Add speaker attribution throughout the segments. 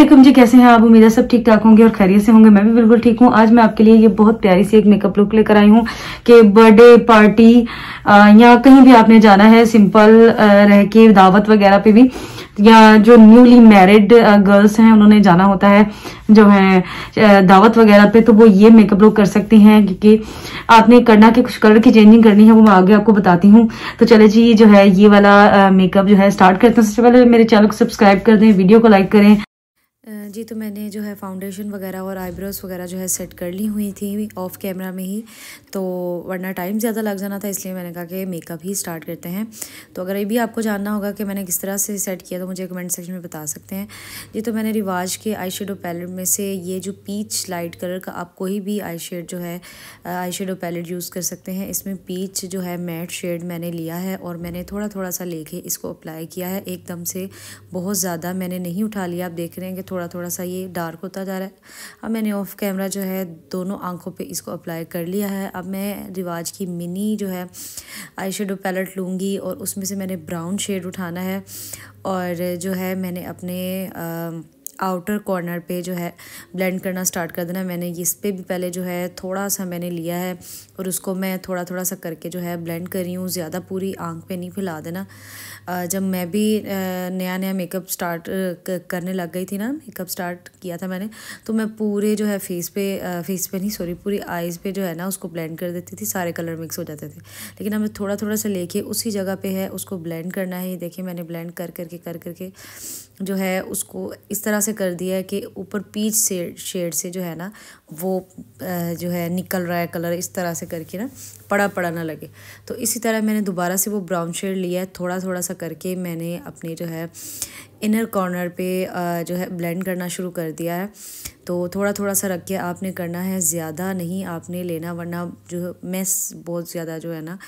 Speaker 1: वालेकुम जी कैसे हैं आप उम्मीद है सब ठीक ठाक होंगे और खैरियत से होंगे मैं भी बिल्कुल ठीक हूँ आज मैं आपके लिए ये बहुत प्यारी सी एक मेकअप लुक लेकर आई हूँ कि बर्थडे पार्टी या कहीं भी आपने जाना है सिंपल रह के दावत वगैरह पे भी या जो न्यूली मैरिड गर्ल्स हैं उन्होंने जाना होता है जो है दावत वगैरह पे तो वो ये मेकअप लुक कर सकती हैं क्योंकि आपने करना कि कुछ कलर की चेंजिंग करनी है वो मैं आगे आपको बताती हूँ तो चले जी जो है ये वाला मेकअप जो है स्टार्ट करते हैं सबसे पहले मेरे चैनल को सब्सक्राइब कर दें वीडियो को लाइक करें जी तो मैंने जो है फाउंडेशन वगैरह और आईब्रोज़ वगैरह जो है सेट कर ली हुई थी ऑफ़ कैमरा में ही तो वरना टाइम ज़्यादा लग जाना था इसलिए मैंने कहा कि मेकअप ही स्टार्ट करते हैं तो अगर ये भी आपको जानना होगा कि मैंने किस तरह से सेट किया तो मुझे कमेंट सेक्शन में बता सकते हैं जी तो मैंने रिवाज के आई शेडो पैलेट में से ये जो पीच लाइट कलर का आप कोई भी आई शेड जो है आई शेडो पैलेट यूज़ कर सकते हैं इसमें पीच जो है मैट शेड मैंने लिया है और मैंने थोड़ा थोड़ा सा लेके इसको अप्लाई किया है एकदम से बहुत ज़्यादा मैंने नहीं उठा लिया आप देख रहे हैं कि थोड़ा थोड़ा सा ये डार्क होता जा रहा है अब मैंने ऑफ कैमरा जो है दोनों आंखों पे इसको अप्लाई कर लिया है अब मैं रिवाज की मिनी जो है आई शेडो पैलेट लूँगी और उसमें से मैंने ब्राउन शेड उठाना है और जो है मैंने अपने आ, आउटर कॉर्नर पे जो है ब्लेंड करना स्टार्ट कर देना मैंने इस पर भी पहले जो है थोड़ा सा मैंने लिया है और उसको मैं थोड़ा थोड़ा सा करके जो है ब्लेंड कर रही हूँ ज़्यादा पूरी आंख पे नहीं फैला देना जब मैं भी नया नया मेकअप स्टार्ट करने लग गई थी ना मेकअप स्टार्ट किया था मैंने तो मैं पूरे जो है फेस पे फेस पे नहीं सॉरी पूरी आइज़ पे जो है ना उसको ब्लेंड कर देती थी सारे कलर मिक्स हो जाते थे लेकिन हमें थोड़ा थोड़ा सा लेके उसी जगह पे है उसको ब्लेंड करना है ये देखिए मैंने ब्लेंड कर करके कर करके जो है उसको इस तरह से कर दिया है कि ऊपर पीच से शेड से जो है ना वो जो है निकल रहा है कलर इस तरह से करके ना पड़ा पड़ा ना लगे तो इसी तरह मैंने दोबारा से वो ब्राउन शेड लिया है थोड़ा थोड़ा सा करके मैंने अपने जो है इनर कॉर्नर पे जो है ब्लेंड करना शुरू कर दिया है तो थोड़ा थोड़ा सा रख के आपने करना है ज़्यादा नहीं आपने लेना वरना जो मैस बहुत ज़्यादा जो है ना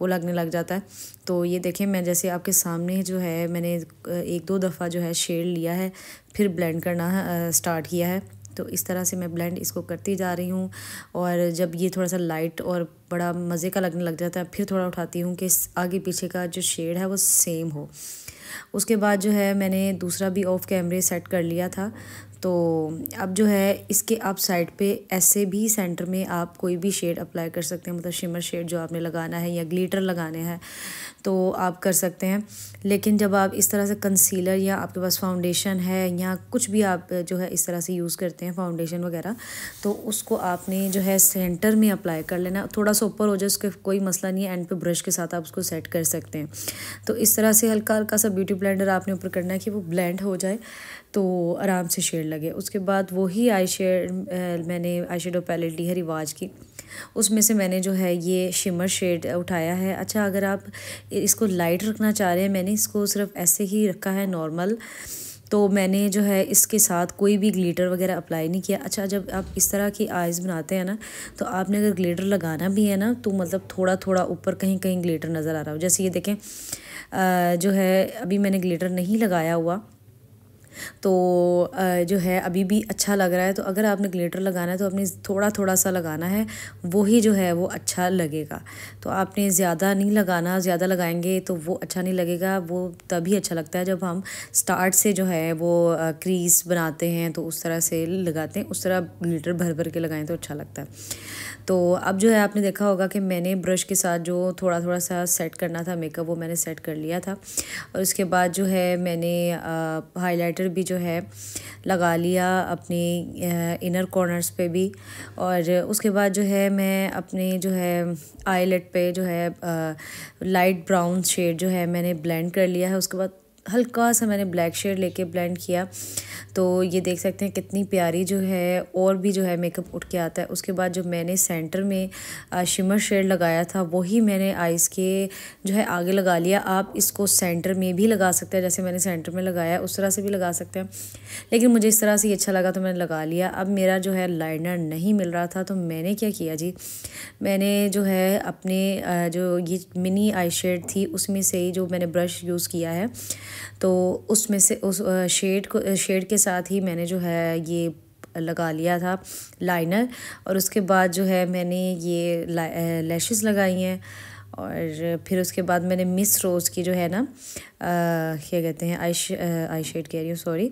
Speaker 1: वो लगने लग जाता है तो ये देखें मैं जैसे आपके सामने जो है मैंने एक दो दफ़ा जो है शेड लिया है फिर ब्लेंड करना स्टार्ट किया है तो इस तरह से मैं ब्लेंड इसको करती जा रही हूँ और जब ये थोड़ा सा लाइट और बड़ा मज़े का लगने लग जाता है फिर थोड़ा उठाती हूँ कि आगे पीछे का जो शेड है वो सेम हो उसके बाद जो है मैंने दूसरा भी ऑफ कैमरे सेट कर लिया था तो अब जो है इसके अप साइड पे ऐसे भी सेंटर में आप कोई भी शेड अप्लाई कर सकते हैं मतलब शिमर शेड जो आपने लगाना है या ग्लिटर लगाने हैं तो आप कर सकते हैं लेकिन जब आप इस तरह से कंसीलर या आपके पास फाउंडेशन है या कुछ भी आप जो है इस तरह से यूज़ करते हैं फाउंडेशन वगैरह तो उसको आपने जो है सेंटर में अप्लाई कर लेना थोड़ा सा ऊपर हो जाए उसका कोई मसला नहीं है एंड पे ब्रश के साथ आप उसको सेट कर सकते हैं तो इस तरह से हल्का हल्का सा ब्यूटी ब्लेंडर आपने ऊपर करना है कि वो ब्लेंड हो जाए तो आराम से शेड लगे उसके बाद वही आई शेड मैंने आई शेडो पैलेट ली है रिवाज की उसमें से मैंने जो है ये शिमर शेड उठाया है अच्छा अगर आप इसको लाइट रखना चाह रहे हैं मैंने इसको सिर्फ ऐसे ही रखा है नॉर्मल तो मैंने जो है इसके साथ कोई भी ग्लिटर वगैरह अप्लाई नहीं किया अच्छा जब आप इस तरह की आइज़ बनाते हैं ना तो आपने अगर ग्लिटर लगाना भी है ना तो मतलब थोड़ा थोड़ा ऊपर कहीं कहीं ग्लिटर नज़र आ रहा हो जैसे ये देखें आ, जो है अभी मैंने ग्लिटर नहीं लगाया हुआ तो जो है अभी भी अच्छा लग रहा है तो अगर आपने ग्लेटर लगाना है तो आपने थोड़ा थोड़ा सा लगाना है वही जो है वो अच्छा लगेगा तो आपने ज़्यादा नहीं लगाना ज़्यादा लगाएंगे तो वो अच्छा नहीं लगेगा वो तभी अच्छा लगता है जब हम स्टार्ट से जो है वो क्रीज बनाते हैं तो उस तरह से लगाते हैं उस तरह ग्लेटर भर भर के लगाएं तो अच्छा लगता है तो अब जो है आपने देखा होगा कि मैंने ब्रश के साथ जो थोड़ा थोड़ा सा सेट करना था मेकअप वो मैंने सेट कर लिया था और उसके बाद जो है मैंने हाईलाइटर भी जो है लगा लिया अपने इनर कॉर्नर्स पे भी और उसके बाद जो है मैं अपने जो है आईलेट पे जो है लाइट ब्राउन शेड जो है मैंने ब्लेंड कर लिया है उसके बाद हल्का सा मैंने ब्लैक शेड लेके ब्लेंड किया तो ये देख सकते हैं कितनी प्यारी जो है और भी जो है मेकअप उठ के आता है उसके बाद जो मैंने सेंटर में शिमर शेड लगाया था वही मैंने आइज़ के जो है आगे लगा लिया आप इसको सेंटर में भी लगा सकते हैं जैसे मैंने सेंटर में लगाया उस तरह से भी लगा सकते हैं लेकिन मुझे इस तरह से अच्छा लगा तो मैंने लगा लिया अब मेरा जो है लाइनर नहीं मिल रहा था तो मैंने क्या किया जी मैंने जो है अपने जो ये मिनी आई शेड थी उसमें से ही जो मैंने ब्रश यूज़ किया है तो उसमें से उस शेड को शेड के साथ ही मैंने जो है ये लगा लिया था लाइनर और उसके बाद जो है मैंने ये लैशेस लगाई हैं और फिर उसके बाद मैंने मिस रोज़ की जो है ना क्या कहते हैं आई आई शेड कह रही हूँ सॉरी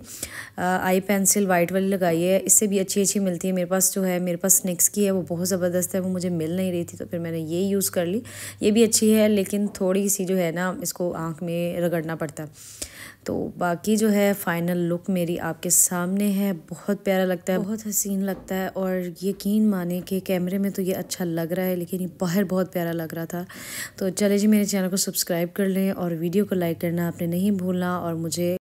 Speaker 1: आई पेंसिल वाइट वाली लगाई है इससे भी अच्छी अच्छी मिलती है मेरे पास जो है मेरे पास स्निक्स की है वो बहुत ज़बरदस्त है वो मुझे मिल नहीं रही थी तो फिर मैंने ये यूज़ कर ली ये भी अच्छी है लेकिन थोड़ी सी जो है ना इसको आँख में रगड़ना पड़ता है तो बाकी जो है फ़ाइनल लुक मेरी आपके सामने है बहुत प्यारा लगता है बहुत हसीन लगता है और यकीन माने कि कैमरे में तो ये अच्छा लग रहा है लेकिन ये बाहर बहुत प्यारा लग रहा था तो चले जी मेरे चैनल को सब्सक्राइब कर लें और वीडियो को लाइक करना आपने नहीं भूलना और मुझे